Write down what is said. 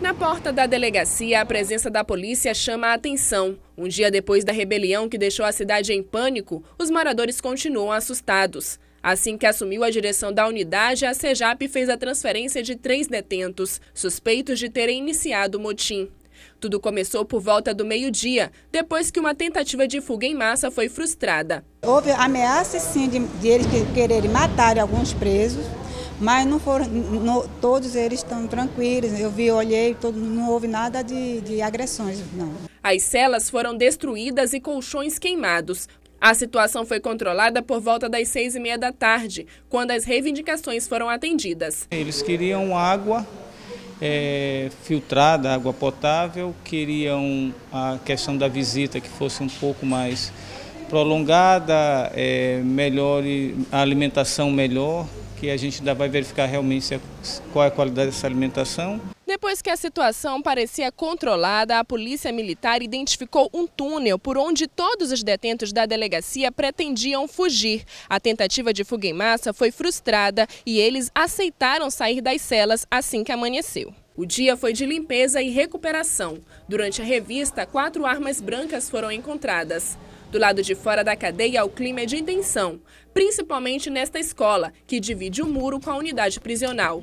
Na porta da delegacia, a presença da polícia chama a atenção. Um dia depois da rebelião que deixou a cidade em pânico, os moradores continuam assustados. Assim que assumiu a direção da unidade, a SEJAP fez a transferência de três detentos, suspeitos de terem iniciado o motim. Tudo começou por volta do meio-dia, depois que uma tentativa de fuga em massa foi frustrada. Houve ameaças, sim, de, de eles quererem matar alguns presos. Mas não foram, não, todos eles estão tranquilos. Eu vi, olhei, todo, não houve nada de, de agressões, não. As celas foram destruídas e colchões queimados. A situação foi controlada por volta das seis e meia da tarde, quando as reivindicações foram atendidas. Eles queriam água é, filtrada, água potável, queriam a questão da visita que fosse um pouco mais prolongada, é, melhor, a alimentação melhor, que a gente ainda vai verificar realmente é, qual é a qualidade dessa alimentação. Depois que a situação parecia controlada, a polícia militar identificou um túnel por onde todos os detentos da delegacia pretendiam fugir. A tentativa de fuga em massa foi frustrada e eles aceitaram sair das celas assim que amanheceu. O dia foi de limpeza e recuperação. Durante a revista, quatro armas brancas foram encontradas. Do lado de fora da cadeia, o clima é de intenção, principalmente nesta escola, que divide o muro com a unidade prisional.